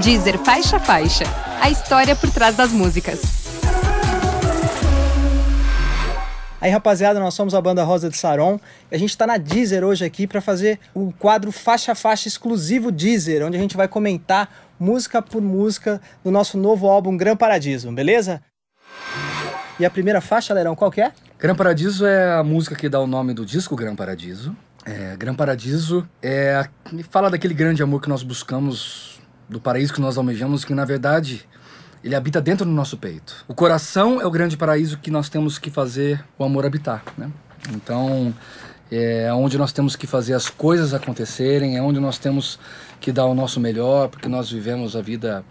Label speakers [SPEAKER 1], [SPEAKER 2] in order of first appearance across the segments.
[SPEAKER 1] Deezer Faixa Faixa. A história por trás das músicas. Aí, rapaziada, nós somos a banda Rosa de Saron. E a gente está na Deezer hoje aqui para fazer o quadro Faixa Faixa exclusivo Deezer, onde a gente vai comentar música por música do nosso novo álbum Gran Paradiso, beleza? E a primeira faixa, Lerão, qual que é? Gran Paradiso é a música que dá o nome do disco Gran Paradiso. É, Gran Paradiso é, fala daquele grande amor que nós buscamos do paraíso que nós almejamos, que na verdade ele habita dentro do nosso peito. O coração é o grande paraíso que nós temos que fazer o amor habitar, né? Então, é onde nós temos que fazer as coisas acontecerem, é onde nós temos que dar o nosso melhor, porque nós vivemos a vida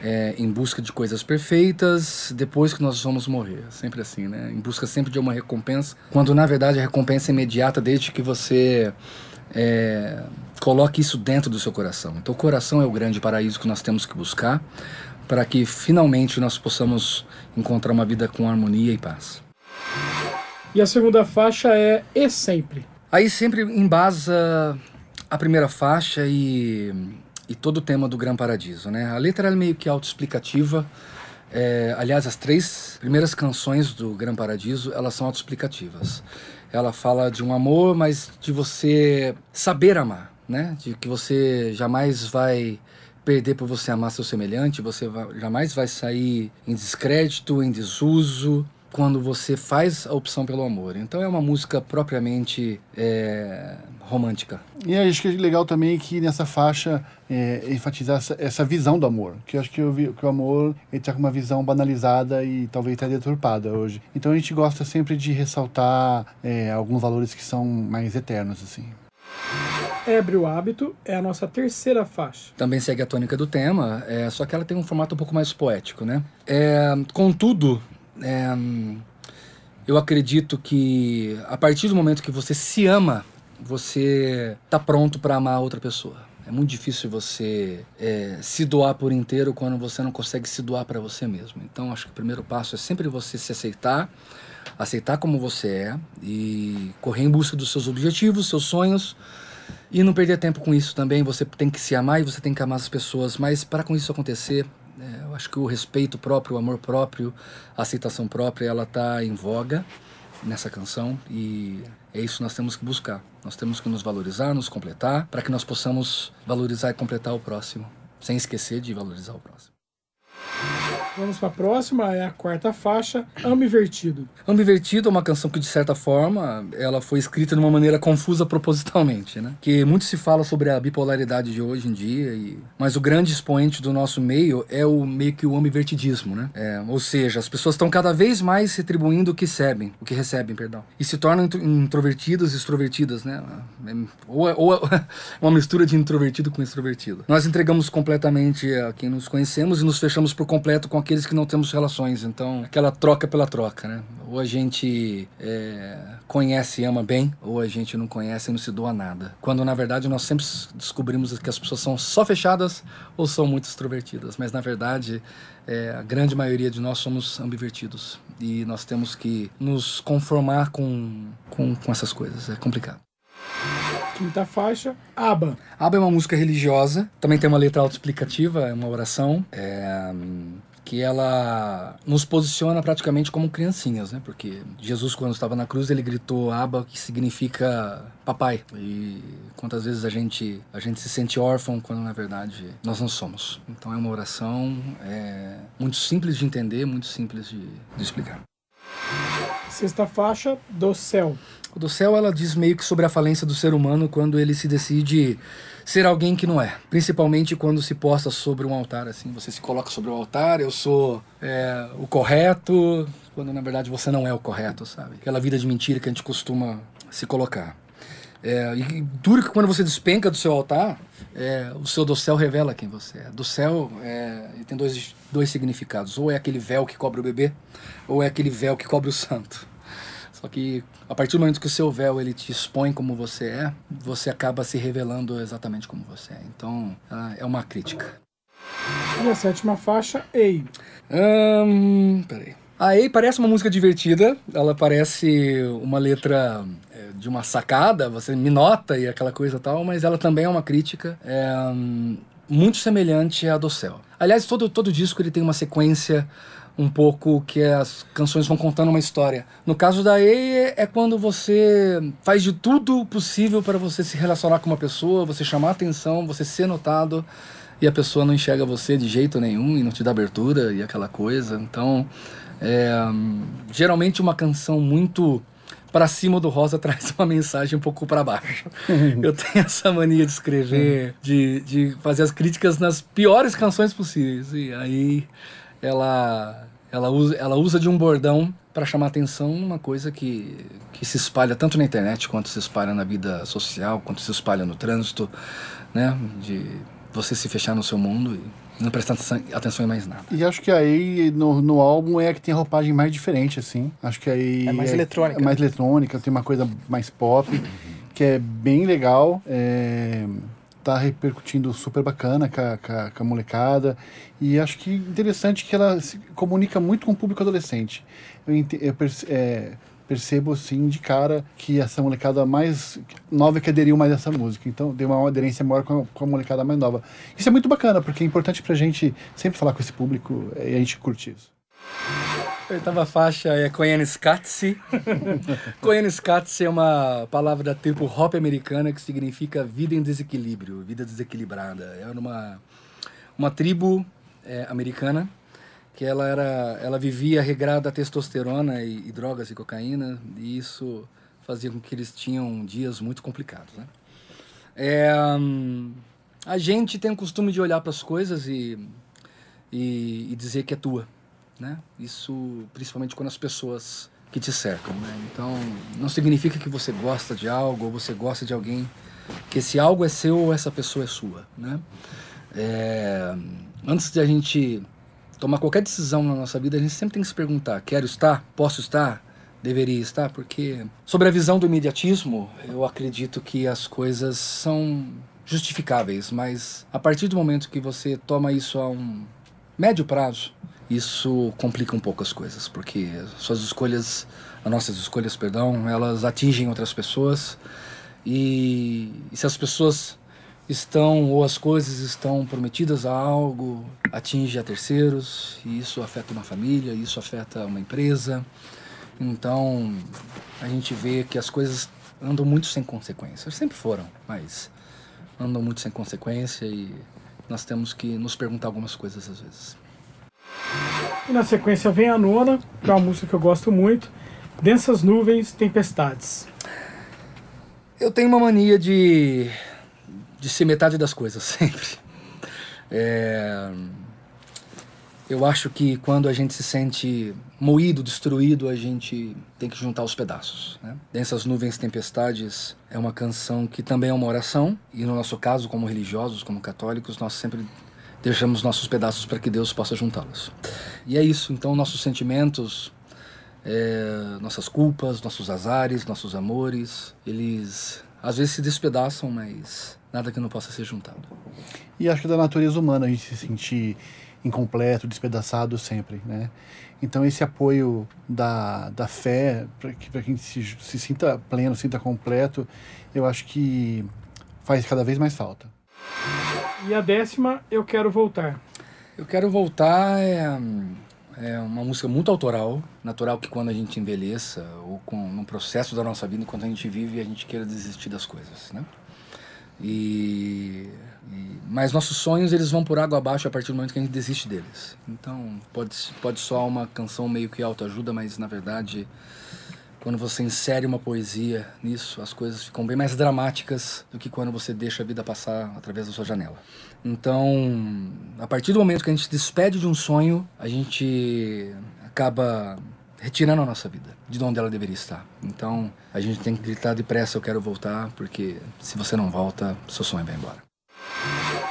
[SPEAKER 1] é, em busca de coisas perfeitas depois que nós vamos morrer. Sempre assim, né? Em busca sempre de uma recompensa, quando na verdade a recompensa é imediata desde que você é, coloque isso dentro do seu coração. Então, o coração é o grande paraíso que nós temos que buscar para que finalmente nós possamos encontrar uma vida com harmonia e paz. E a segunda faixa é E Sempre. Aí sempre embasa a primeira faixa e, e todo o tema do Gran Paradiso, né? A letra é meio que autoexplicativa. É, aliás, as três primeiras canções do Gran Paradiso, elas são autoexplicativas. Ela fala de um amor, mas de você saber amar né? De que você jamais vai perder por você amar seu semelhante, você vai, jamais vai sair em descrédito, em desuso quando você faz a opção pelo amor. Então é uma música propriamente
[SPEAKER 2] é, romântica. E acho que é legal também que nessa faixa é, enfatizar essa, essa, visão do amor, que eu acho que, eu vi, que o amor está com uma visão banalizada e talvez até deturpada hoje. Então a gente gosta sempre de ressaltar é, alguns valores que são mais eternos assim o Hábito é a nossa terceira
[SPEAKER 1] faixa. Também segue a tônica do tema, é, só que ela tem um formato um pouco mais poético, né? É, contudo, é, eu acredito que a partir do momento que você se ama, você tá pronto para amar outra pessoa. É muito difícil você é, se doar por inteiro quando você não consegue se doar para você mesmo. Então, acho que o primeiro passo é sempre você se aceitar, aceitar como você é e correr em busca dos seus objetivos, seus sonhos, e não perder tempo com isso também, você tem que se amar e você tem que amar as pessoas, mas para com isso acontecer, é, eu acho que o respeito próprio, o amor próprio, a aceitação própria, ela está em voga nessa canção e é isso que nós temos que buscar. Nós temos que nos valorizar, nos completar, para que nós possamos valorizar e completar o próximo, sem esquecer de valorizar o próximo.
[SPEAKER 2] Vamos para a próxima, é a quarta faixa, Ambivertido.
[SPEAKER 1] Ambivertido é uma canção que, de certa forma, ela foi escrita de uma maneira confusa propositalmente, né? Que muito se fala sobre a bipolaridade de hoje em dia, e... mas o grande expoente do nosso meio é o meio que o ambivertidismo, né? É, ou seja, as pessoas estão cada vez mais retribuindo o que recebem, o que recebem, perdão, e se tornam introvertidas e extrovertidas, né? Ou, é, ou é uma mistura de introvertido com extrovertido. Nós entregamos completamente a quem nos conhecemos e nos fechamos por completo com a aqueles que não temos relações. Então, aquela troca pela troca, né? Ou a gente é, conhece e ama bem, ou a gente não conhece e não se doa nada. Quando, na verdade, nós sempre descobrimos que as pessoas são só fechadas ou são muito extrovertidas. Mas, na verdade, é, a grande maioria de nós somos ambivertidos. E nós temos que nos conformar com, com, com essas coisas. É complicado. Quinta faixa, Aba. Aba é uma música religiosa, também tem uma letra autoexplicativa, é uma oração. É, que ela nos posiciona praticamente como criancinhas, né? Porque Jesus, quando estava na cruz, ele gritou Abba, que significa papai. E quantas vezes a gente, a gente se sente órfão quando, na verdade, nós não somos. Então é uma oração é, muito simples de entender, muito simples de, de explicar. Sexta faixa, do céu. O do céu ela diz meio que sobre a falência do ser humano quando ele se decide ser alguém que não é. Principalmente quando se posta sobre um altar, assim. Você se coloca sobre o altar, eu sou é, o correto, quando na verdade você não é o correto, sabe? Aquela vida de mentira que a gente costuma se colocar. É, e duro que quando você despenca do seu altar, é, o seu do céu revela quem você é. Do céu é, tem dois, dois significados. Ou é aquele véu que cobre o bebê, ou é aquele véu que cobre o santo. Só que a partir do momento que o seu véu ele te expõe como você é, você acaba se revelando exatamente como você é. Então é uma crítica. E a sétima faixa, Ei. Hum, peraí. Aí parece uma música divertida, ela parece uma letra é, de uma sacada, você me nota e aquela coisa tal, mas ela também é uma crítica é, muito semelhante à do céu. Aliás, todo, todo disco ele tem uma sequência um pouco que as canções vão contando uma história. No caso da EI é quando você faz de tudo possível para você se relacionar com uma pessoa, você chamar atenção, você ser notado e a pessoa não enxerga você de jeito nenhum e não te dá abertura e aquela coisa. Então, é, geralmente uma canção muito para cima do rosa traz uma mensagem um pouco para baixo. Eu tenho essa mania de escrever, de, de fazer as críticas nas piores canções possíveis. E aí ela, ela, usa, ela usa de um bordão para chamar atenção uma coisa que, que se espalha tanto na internet quanto se espalha na vida social, quanto se espalha no trânsito, né? De você se fechar no seu mundo e não prestando atenção em mais nada.
[SPEAKER 2] E acho que aí no, no álbum é a que tem a roupagem mais diferente, assim. Acho que aí. É mais é, eletrônica. É mais eletrônica, tem uma coisa mais pop, uhum. que é bem legal. É, tá repercutindo super bacana com a, com, a, com a, molecada. E acho que interessante que ela se comunica muito com o público adolescente. Eu, eu é, percebo sim de cara que essa molecada mais nova que aderiu mais a essa música. Então deu uma aderência maior com a, com a, molecada mais nova. Isso é muito bacana, porque é importante pra gente sempre falar com esse público e a gente curte isso.
[SPEAKER 1] Oitava faixa é Koeniskatze. Koeniskatze é uma palavra da tipo hop americana que significa vida em desequilíbrio, vida desequilibrada. É uma, uma tribo é, americana que ela era, ela vivia regrada a testosterona e, e, drogas e cocaína, e isso fazia com que eles tinham dias muito complicados, né? É, hum, a gente tem o costume de olhar para as coisas e, e, e, dizer que é tua, né? Isso principalmente quando as pessoas que te cercam, né? Então, não significa que você gosta de algo ou você gosta de alguém, que esse algo é seu ou essa pessoa é sua, né? É, antes de a gente tomar qualquer decisão na nossa vida, a gente sempre tem que se perguntar: quero estar? Posso estar? Deveria estar? Porque, sobre a visão do imediatismo, eu acredito que as coisas são justificáveis, mas a partir do momento que você toma isso a um médio prazo, isso complica um pouco as coisas, porque suas escolhas, as nossas escolhas, perdão, elas atingem outras pessoas. E, e se as pessoas estão ou as coisas estão prometidas a algo, atinge a terceiros, e isso afeta uma família, isso afeta uma empresa. Então, a gente vê que as coisas andam muito sem consequência. Sempre foram, mas andam muito sem consequência e nós temos que nos perguntar algumas coisas às vezes.
[SPEAKER 2] E na sequência vem a
[SPEAKER 1] nona, que é uma música que eu gosto muito, Densas Nuvens, Tempestades. Eu tenho uma mania de de ser metade das coisas, sempre. É, eu acho que quando a gente se sente moído, destruído, a gente tem que juntar os pedaços. Né? Dessas nuvens tempestades é uma canção que também é uma oração, e no nosso caso, como religiosos, como católicos, nós sempre deixamos nossos pedaços para que Deus possa juntá-los. E é isso, então nossos sentimentos, é, nossas culpas, nossos azares, nossos amores, eles às vezes se despedaçam, mas nada que não possa ser juntado.
[SPEAKER 2] E acho que da natureza humana a gente se sentir incompleto, despedaçado sempre, né? Então esse apoio da, da fé para que para quem se, se sinta pleno, sinta completo, eu acho que faz cada vez mais falta.
[SPEAKER 1] E a décima, eu quero voltar. Eu quero voltar é, é
[SPEAKER 2] uma música muito
[SPEAKER 1] autoral, natural que quando a gente envelheça ou com no processo da nossa vida, enquanto a gente vive, a gente queira desistir das coisas, né? E, e, mas nossos sonhos eles vão por água abaixo a partir do momento que a gente desiste deles. Então pode pode soar uma canção meio que autoajuda, mas na verdade quando você insere uma poesia nisso, as coisas ficam bem mais dramáticas do que quando você deixa a vida passar através da sua janela. Então, a partir do momento que a gente se despede de um sonho, a gente acaba retirando a nossa vida de onde ela deveria estar. Então a gente tem que gritar depressa: eu quero voltar, porque se você não volta, seu sonho vai embora.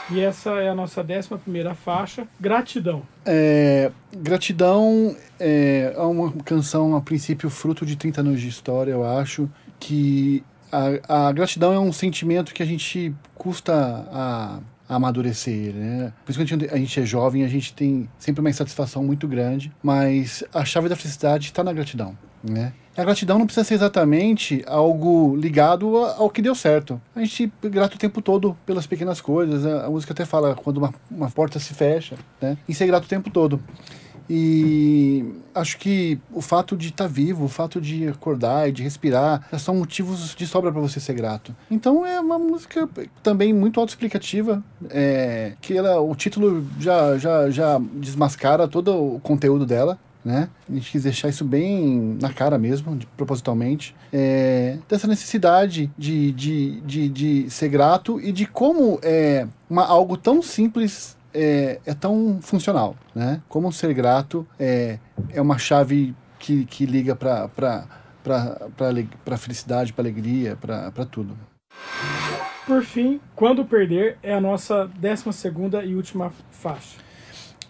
[SPEAKER 2] E essa é a nossa décima primeira faixa, Gratidão. É, gratidão é, é uma canção, a princípio, fruto de 30 anos de história, eu acho, que a, a gratidão é um sentimento que a gente custa a amadurecer ele, né? Por isso que a gente, a gente é jovem, a gente tem sempre uma insatisfação muito grande, mas a chave da felicidade está na gratidão, né? A gratidão não precisa ser exatamente algo ligado ao que deu certo. A gente é grata o tempo todo pelas pequenas coisas. Né? A música até fala quando uma, uma porta se fecha, né? E ser grato o tempo todo. E acho que o fato de estar tá vivo, o fato de acordar e de respirar, são motivos de sobra para você ser grato. Então é uma música também muito autoexplicativa, é, que ela, o título já, já, já desmascara todo o conteúdo dela. Né? A gente quis deixar isso bem na cara mesmo, de, propositalmente, é, dessa necessidade de, de, de, de, ser grato e de como é uma, algo tão simples é, é tão funcional, né? Como ser grato é, é uma chave que, que liga para para felicidade, para alegria, para tudo.
[SPEAKER 1] Por fim, quando perder é a nossa décima segunda e última faixa.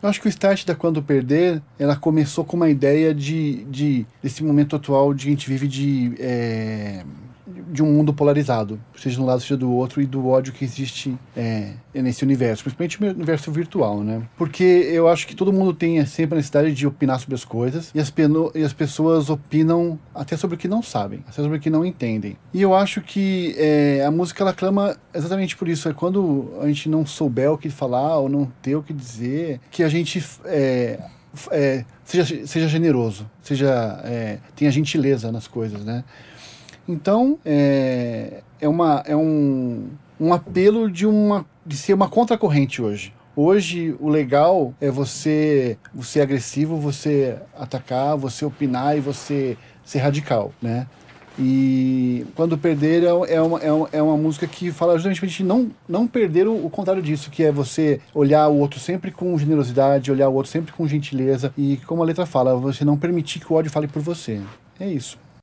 [SPEAKER 2] Eu acho que o start da Quando Perder, ela começou com uma ideia de, de desse momento atual de a gente vive de é de um mundo polarizado, seja de um lado, seja do outro, e do ódio que existe é, nesse universo, principalmente no universo virtual, né? Porque eu acho que todo mundo tem sempre a necessidade de opinar sobre as coisas, e as, e as pessoas opinam até sobre o que não sabem, até sobre o que não entendem. E eu acho que é, a música ela clama exatamente por isso, é quando a gente não souber o que falar ou não ter o que dizer, que a gente é, é seja, seja generoso, seja é, tenha gentileza nas coisas, né? Então, é, é, uma, é um, um apelo de, uma, de ser uma contracorrente hoje. Hoje o legal é você ser agressivo, você atacar, você opinar e você ser radical, né? E quando perder é, é uma, é uma, é uma música que fala justamente pra gente não, não perder o, o, contrário disso, que é você olhar o outro sempre com generosidade, olhar o outro sempre com gentileza e, como a letra fala, você não permitir que o ódio fale por você. É isso.